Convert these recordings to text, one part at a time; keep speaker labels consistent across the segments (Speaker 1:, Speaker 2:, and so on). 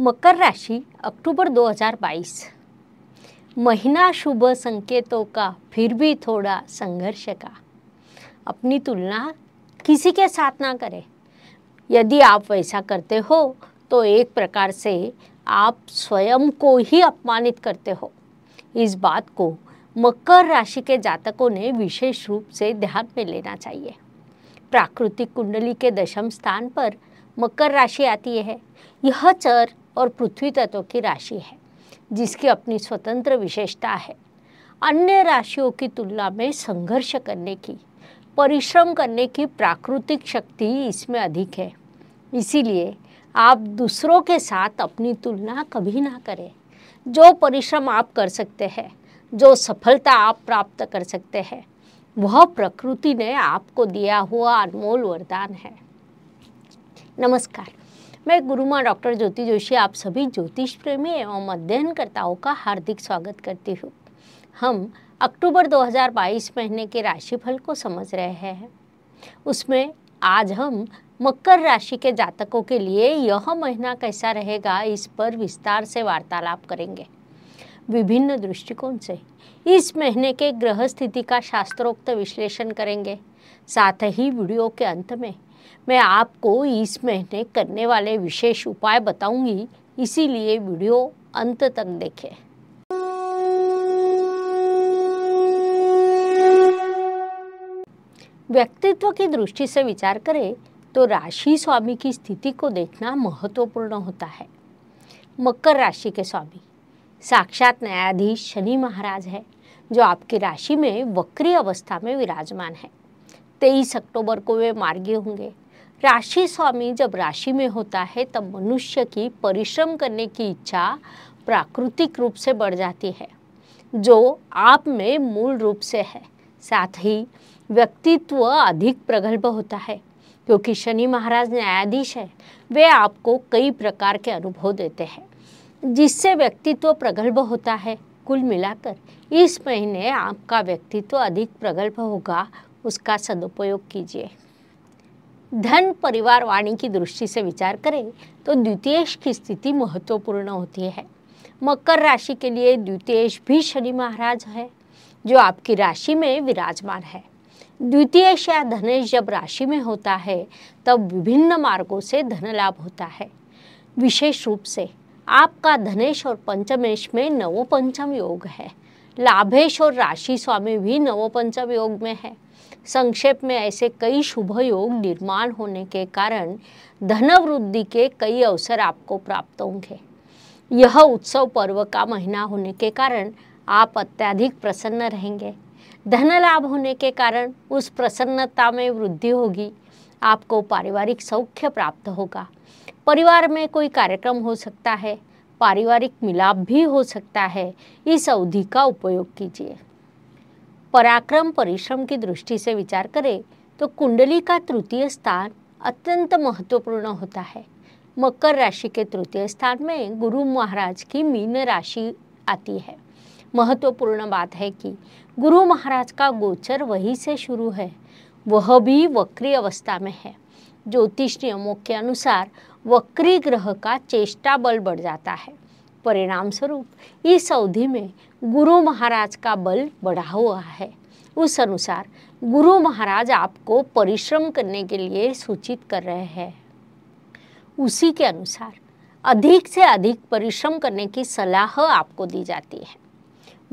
Speaker 1: मकर राशि अक्टूबर 2022 महीना शुभ संकेतों का फिर भी थोड़ा संघर्ष का अपनी तुलना किसी के साथ ना करें यदि आप वैसा करते हो तो एक प्रकार से आप स्वयं को ही अपमानित करते हो इस बात को मकर राशि के जातकों ने विशेष रूप से ध्यान में लेना चाहिए प्राकृतिक कुंडली के दशम स्थान पर मकर राशि आती है यह चर और पृथ्वी तत्व की राशि है जिसकी अपनी स्वतंत्र विशेषता है अन्य राशियों की तुलना में संघर्ष करने की परिश्रम करने की प्राकृतिक शक्ति इसमें अधिक है इसीलिए आप दूसरों के साथ अपनी तुलना कभी ना करें जो परिश्रम आप कर सकते हैं जो सफलता आप प्राप्त कर सकते हैं वह प्रकृति ने आपको दिया हुआ अनमोल वरदान है नमस्कार मैं गुरुमा डॉक्टर ज्योति जोशी आप सभी ज्योतिष प्रेमी एवं अध्ययनकर्ताओं का हार्दिक स्वागत करती हूँ हम अक्टूबर 2022 महीने के राशिफल को समझ रहे हैं उसमें आज हम मकर राशि के जातकों के लिए यह महीना कैसा रहेगा इस पर विस्तार से वार्तालाप करेंगे विभिन्न दृष्टिकोण से इस महीने के ग्रह स्थिति का शास्त्रोक्त विश्लेषण करेंगे साथ ही वीडियो के अंत में मैं आपको इस महीने करने वाले विशेष उपाय बताऊंगी इसीलिए वीडियो अंत तक देखें व्यक्तित्व की दृष्टि से विचार करें तो राशि स्वामी की स्थिति को देखना महत्वपूर्ण होता है मकर राशि के स्वामी साक्षात न्यायाधीश शनि महाराज है जो आपकी राशि में वक्री अवस्था में विराजमान है तेईस अक्टूबर को वे मार्गी होंगे राशि स्वामी जब राशि में होता है तब मनुष्य की परिश्रम करने की इच्छा प्राकृतिक रूप से बढ़ जाती है जो आप में मूल रूप से है साथ ही व्यक्तित्व अधिक प्रगल्भ होता है क्योंकि शनि महाराज न्यायाधीश है वे आपको कई प्रकार के अनुभव देते हैं जिससे व्यक्तित्व प्रगल्भ होता है कुल मिलाकर इस महीने आपका व्यक्तित्व अधिक प्रगल्भ होगा उसका सदुपयोग कीजिए धन परिवार वाणी की दृष्टि से विचार करें तो द्वितीयश की स्थिति महत्वपूर्ण होती है मकर राशि के लिए द्वितीयश भी शनि महाराज है जो आपकी राशि में विराजमान है द्वितीयश या धनेश जब राशि में होता है तब विभिन्न मार्गों से धन लाभ होता है विशेष रूप से आपका धनेश और पंचमेश में नवो पंचम योग है लाभेश और राशि स्वामी भी नवो पंचम योग में है संक्षेप में ऐसे कई शुभ योग निर्माण होने के कारण धनवृद्धि के कई अवसर आपको प्राप्त होंगे यह उत्सव पर्व का महीना होने के कारण आप अत्यधिक प्रसन्न रहेंगे धन लाभ होने के कारण उस प्रसन्नता में वृद्धि होगी आपको पारिवारिक सौख्य प्राप्त होगा परिवार में कोई कार्यक्रम हो सकता है पारिवारिक मिलाप भी हो सकता है इस अवधि का उपयोग कीजिए पराक्रम परिश्रम की दृष्टि से विचार करें तो कुंडली का तृतीय स्थान अत्यंत महत्वपूर्ण होता है मकर राशि के तृतीय स्थान में गुरु महाराज की मीन राशि आती है महत्वपूर्ण बात है कि गुरु महाराज का गोचर वहीं से शुरू है वह भी वक्री अवस्था में है ज्योतिष नियमों के अनुसार वक्री ग्रह का चेष्टा बल बढ़ जाता है परिणाम स्वरूप इस अवधि में गुरु महाराज का बल बढ़ा हुआ है उस अनुसार गुरु महाराज आपको परिश्रम करने के लिए सूचित कर रहे हैं उसी के अनुसार अधिक से अधिक परिश्रम करने की सलाह आपको दी जाती है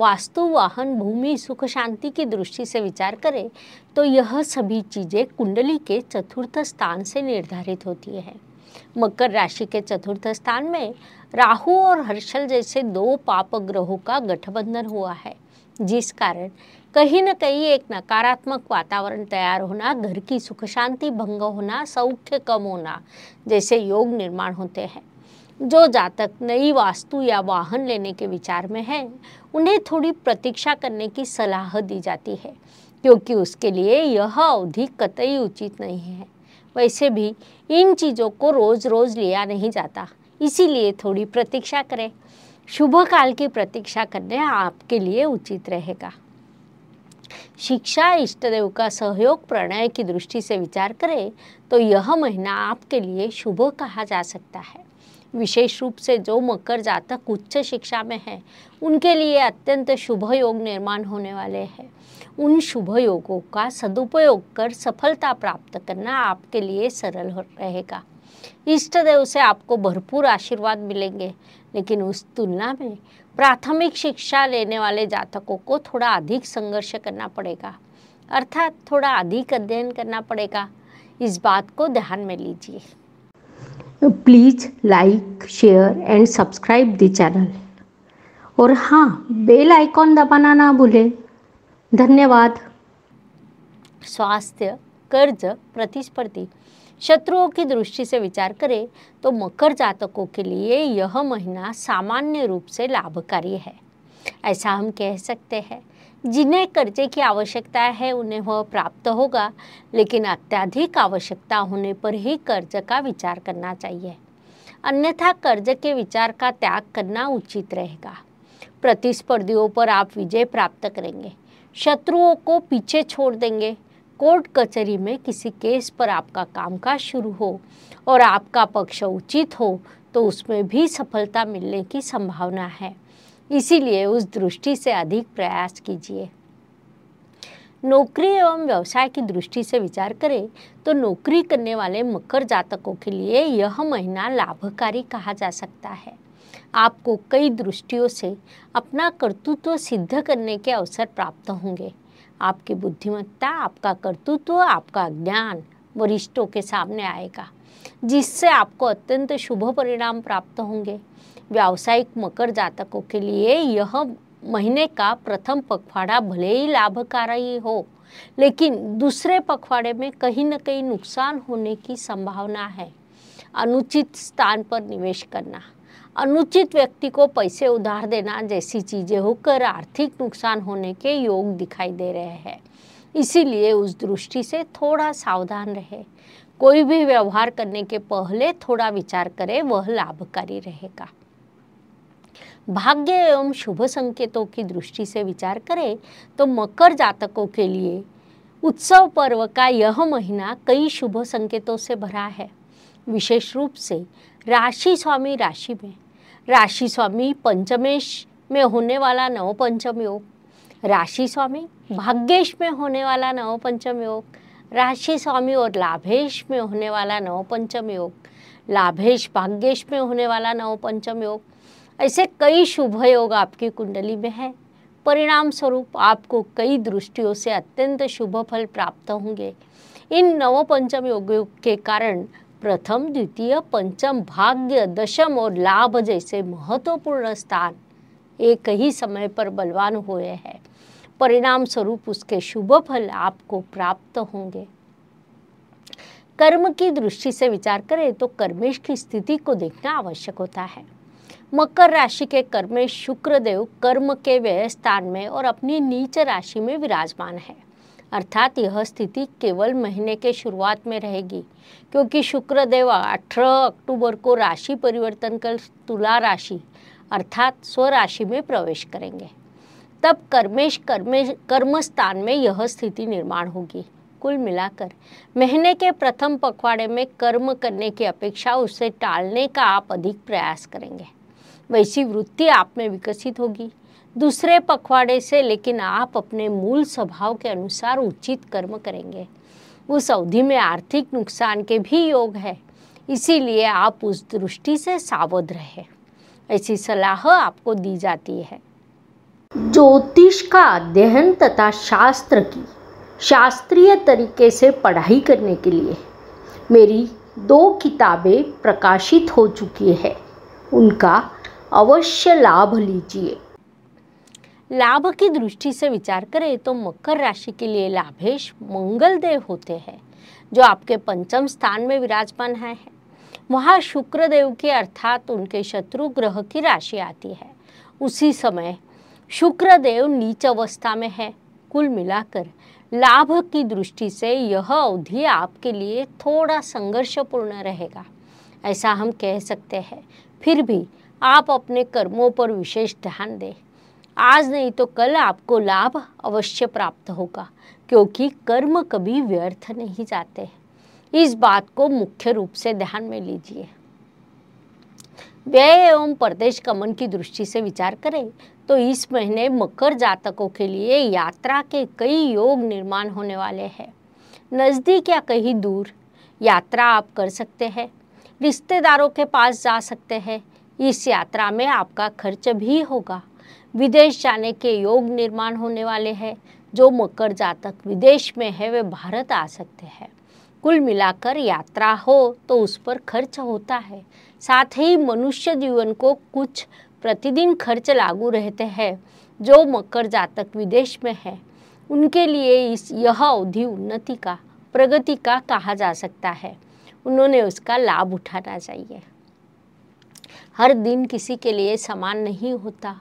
Speaker 1: वास्तु वाहन भूमि सुख शांति की दृष्टि से विचार करें तो यह सभी चीज़ें कुंडली के चतुर्थ स्थान से निर्धारित होती है मकर राशि के चतुर्थ स्थान में राहु और हर्षल जैसे दो पाप ग्रहों का गठबंधन हुआ है जिस कारण कहीं न कहीं एक नकारात्मक वातावरण तैयार होना घर की सुख शांति भंग होना सौख्य कम होना जैसे योग निर्माण होते हैं जो जातक नई वास्तु या वाहन लेने के विचार में है उन्हें थोड़ी प्रतीक्षा करने की सलाह दी जाती है क्योंकि उसके लिए यह अवधि कतई उचित नहीं है वैसे भी इन चीज़ों को रोज़ रोज़ लिया नहीं जाता इसीलिए थोड़ी प्रतीक्षा करें शुभ काल की प्रतीक्षा करने आपके लिए उचित रहेगा शिक्षा इष्टदेव का सहयोग प्रणय की दृष्टि से विचार करें तो यह महीना आपके लिए शुभ कहा जा सकता है विशेष रूप से जो मकर जातक उच्च शिक्षा में है उनके लिए अत्यंत शुभ योग निर्माण होने वाले हैं उन शुभ योगों का सदुपयोग कर सफलता प्राप्त करना आपके लिए सरल रहेगा इष्ट देव से आपको भरपूर आशीर्वाद मिलेंगे लेकिन उस तुलना में प्राथमिक शिक्षा लेने वाले जातकों को थोड़ा अधिक संघर्ष करना पड़ेगा अर्थात थोड़ा अधिक अध्ययन करना पड़ेगा इस बात को ध्यान में लीजिए please like share and subscribe the channel और हाँ बेल आइकॉन दबाना ना भूलें धन्यवाद स्वास्थ्य कर्ज प्रतिस्पर्धी शत्रुओं की दृष्टि से विचार करें तो मकर जातकों के लिए यह महीना सामान्य रूप से लाभकारी है ऐसा हम कह सकते हैं जिन्हें कर्जे की आवश्यकता है उन्हें वह प्राप्त होगा लेकिन अत्यधिक आवश्यकता होने पर ही कर्ज का विचार करना चाहिए अन्यथा कर्ज के विचार का त्याग करना उचित रहेगा प्रतिस्पर्धियों पर आप विजय प्राप्त करेंगे शत्रुओं को पीछे छोड़ देंगे कोर्ट कचहरी में किसी केस पर आपका कामकाज शुरू हो और आपका पक्ष उचित हो तो उसमें भी सफलता मिलने की संभावना है इसीलिए उस दृष्टि से अधिक प्रयास कीजिए नौकरी एवं व्यवसाय की दृष्टि से विचार करें तो नौकरी करने वाले मकर जातकों के लिए यह महीना लाभकारी कहा जा सकता है आपको कई दृष्टियों से अपना कर्तृत्व सिद्ध करने के अवसर प्राप्त होंगे आपकी बुद्धिमत्ता आपका कर्तृत्व आपका ज्ञान वरिष्ठों के सामने आएगा जिससे आपको अत्यंत शुभ परिणाम प्राप्त होंगे व्यावसायिक मकर जातकों के लिए यह महीने का प्रथम पखवाड़ा भले ही लाभकारी हो लेकिन दूसरे पखवाड़े में कहीं न कहीं नुकसान होने की संभावना है अनुचित स्थान पर निवेश करना अनुचित व्यक्ति को पैसे उधार देना जैसी चीज़ें होकर आर्थिक नुकसान होने के योग दिखाई दे रहे हैं इसीलिए उस दृष्टि से थोड़ा सावधान रहे कोई भी व्यवहार करने के पहले थोड़ा विचार करें वह लाभकारी रहेगा भाग्य एवं शुभ संकेतों की दृष्टि से विचार करें तो मकर जातकों के लिए उत्सव पर्व का यह महीना कई शुभ संकेतों से भरा है विशेष रूप से राशि स्वामी राशि में राशि स्वामी पंचमेश में होने वाला नवपंचम योग राशि स्वामी भाग्येश में होने वाला नवपंचम योग राशि स्वामी और लाभेश में होने वाला नवपंचम योग लाभेश भाग्येश में होने वाला नवपंचम योग ऐसे कई शुभ योग आपकी कुंडली में है परिणाम स्वरूप आपको कई दृष्टियों से अत्यंत शुभ फल प्राप्त होंगे इन नवपंचम योगों के कारण प्रथम द्वितीय पंचम भाग्य दशम और लाभ जैसे महत्वपूर्ण स्थान एक ही समय पर बलवान हुए हैं परिणाम स्वरूप उसके शुभ फल आपको प्राप्त होंगे कर्म की दृष्टि से विचार करें तो कर्मेश की स्थिति को देखना आवश्यक होता है मकर राशि के कर्मे शुक्रदेव कर्म के व्यय स्थान में और अपनी नीच राशि में विराजमान है अर्थात यह स्थिति केवल महीने के शुरुआत में रहेगी क्योंकि शुक्रदेव 18 अक्टूबर को राशि परिवर्तन कर तुला राशि अर्थात स्वराशि में प्रवेश करेंगे तब कर्मेश कर्मेश कर्म स्थान में यह स्थिति निर्माण होगी कुल मिलाकर महीने के प्रथम पखवाड़े में कर्म करने की अपेक्षा उसे टालने का आप अधिक प्रयास करेंगे वैसी वृत्ति आप में विकसित होगी दूसरे पखवाड़े से लेकिन आप अपने मूल स्वभाव के अनुसार उचित कर्म करेंगे उस अवधि में आर्थिक नुकसान के भी योग है इसीलिए आप उस दृष्टि से सावध रहे ऐसी सलाह आपको दी जाती है ज्योतिष का अध्ययन तथा शास्त्र की शास्त्रीय तरीके से पढ़ाई करने के लिए मेरी दो किताबें प्रकाशित हो चुकी है उनका अवश्य लाभ लीजिए लाभ की दृष्टि से विचार करें तो मकर राशि के लिए लाभेश मंगलदेय होते हैं जो आपके पंचम स्थान में विराजमान है वहाँ शुक्रदेव के अर्थात उनके शत्रु ग्रह की राशि आती है उसी समय शुक्रदेव नीच अवस्था में है कुल मिलाकर लाभ की दृष्टि से यह अवधि आपके लिए थोड़ा संघर्षपूर्ण रहेगा ऐसा हम कह सकते हैं फिर भी आप अपने कर्मों पर विशेष ध्यान दें आज नहीं तो कल आपको लाभ अवश्य प्राप्त होगा क्योंकि कर्म कभी व्यर्थ नहीं जाते इस बात को मुख्य रूप से ध्यान में लीजिए व्यय एवं प्रदेश कमन की दृष्टि से विचार करें तो इस महीने मकर जातकों के लिए यात्रा के कई योग निर्माण होने वाले हैं नज़दीक या कहीं दूर यात्रा आप कर सकते हैं रिश्तेदारों के पास जा सकते हैं इस यात्रा में आपका खर्च भी होगा विदेश जाने के योग निर्माण होने वाले हैं जो मकर जातक विदेश में है वे भारत आ सकते हैं कुल मिलाकर यात्रा हो तो उस पर खर्च होता है साथ ही मनुष्य जीवन को कुछ प्रतिदिन खर्च लागू रहते हैं जो मकर जातक विदेश में है उनके लिए इस यह अवधि उन्नति का प्रगति का कहा जा सकता है उन्होंने उसका लाभ उठाना चाहिए हर दिन किसी के लिए समान नहीं होता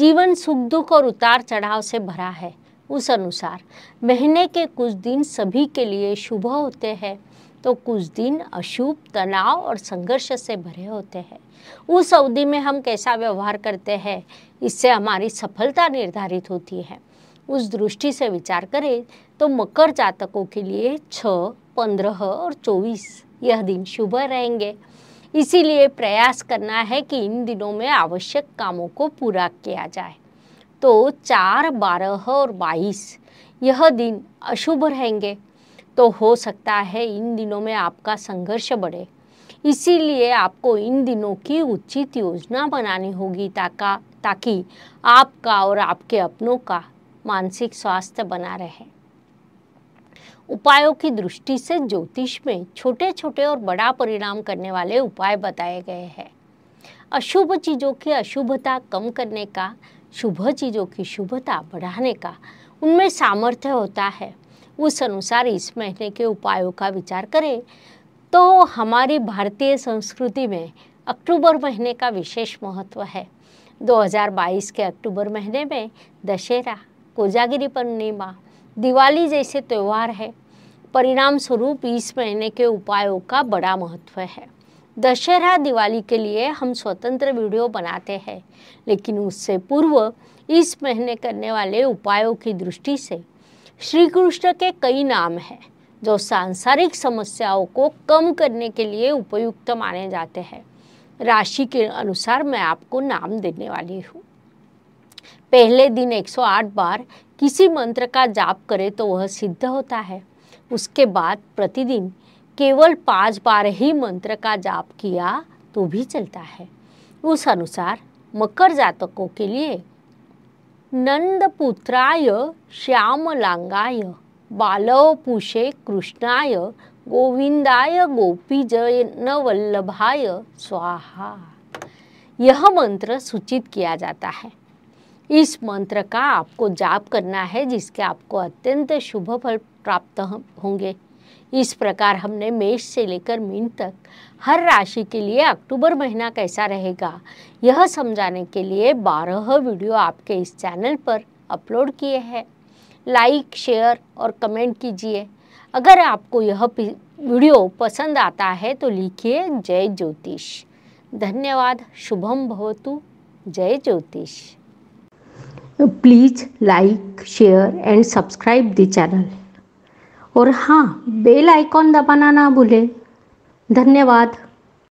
Speaker 1: जीवन सुख दुख और उतार चढ़ाव से भरा है उस अनुसार महीने के कुछ दिन सभी के लिए शुभ होते हैं तो कुछ दिन अशुभ तनाव और संघर्ष से भरे होते हैं उस अवधि में हम कैसा व्यवहार करते हैं इससे हमारी सफलता निर्धारित होती है उस दृष्टि से विचार करें तो मकर जातकों के लिए छः पंद्रह और चौबीस यह दिन शुभ रहेंगे इसीलिए प्रयास करना है कि इन दिनों में आवश्यक कामों को पूरा किया जाए तो चार बारह और बाईस यह दिन अशुभ रहेंगे तो हो सकता है इन दिनों में आपका संघर्ष बढ़े इसीलिए आपको इन दिनों की उचित योजना बनानी होगी ताका ताकि आपका और आपके अपनों का मानसिक स्वास्थ्य बना रहे उपायों की दृष्टि से ज्योतिष में छोटे छोटे और बड़ा परिणाम करने वाले उपाय बताए गए हैं अशुभ चीज़ों की अशुभता कम करने का शुभ चीज़ों की शुभता बढ़ाने का उनमें सामर्थ्य होता है उस अनुसार इस महीने के उपायों का विचार करें तो हमारी भारतीय संस्कृति में अक्टूबर महीने का विशेष महत्व है 2022 के अक्टूबर महीने में दशहरा कोजागिरी पूर्णिमा दिवाली जैसे त्यौहार है परिणाम स्वरूप इस महीने के उपायों का बड़ा महत्व है दशहरा दिवाली के लिए हम स्वतंत्र वीडियो बनाते हैं लेकिन उससे पूर्व इस महीने करने वाले उपायों की दृष्टि से श्री कृष्ण के कई नाम हैं जो सांसारिक समस्याओं को कम करने के लिए उपयुक्त माने जाते हैं राशि के अनुसार मैं आपको नाम देने वाली हूँ पहले दिन 108 बार किसी मंत्र का जाप करे तो वह सिद्ध होता है उसके बाद प्रतिदिन केवल पांच बार ही मंत्र का जाप किया तो भी चलता है उस अनुसार मकर जातकों के लिए नंदपुत्राय श्यामलांगाय बालोपुषे कृष्णाय गोविंदाय गोपी न वल्लभाय स्वाहा यह मंत्र सूचित किया जाता है इस मंत्र का आपको जाप करना है जिसके आपको अत्यंत शुभ फल प्राप्त होंगे इस प्रकार हमने मेष से लेकर मीन तक हर राशि के लिए अक्टूबर महीना कैसा रहेगा यह समझाने के लिए बारह वीडियो आपके इस चैनल पर अपलोड किए हैं लाइक शेयर और कमेंट कीजिए अगर आपको यह वीडियो पसंद आता है तो लिखिए जय ज्योतिष धन्यवाद शुभम भवतु जय ज्योतिष please like share and subscribe the channel और हाँ बेल आइकॉन दबाना ना भूलें धन्यवाद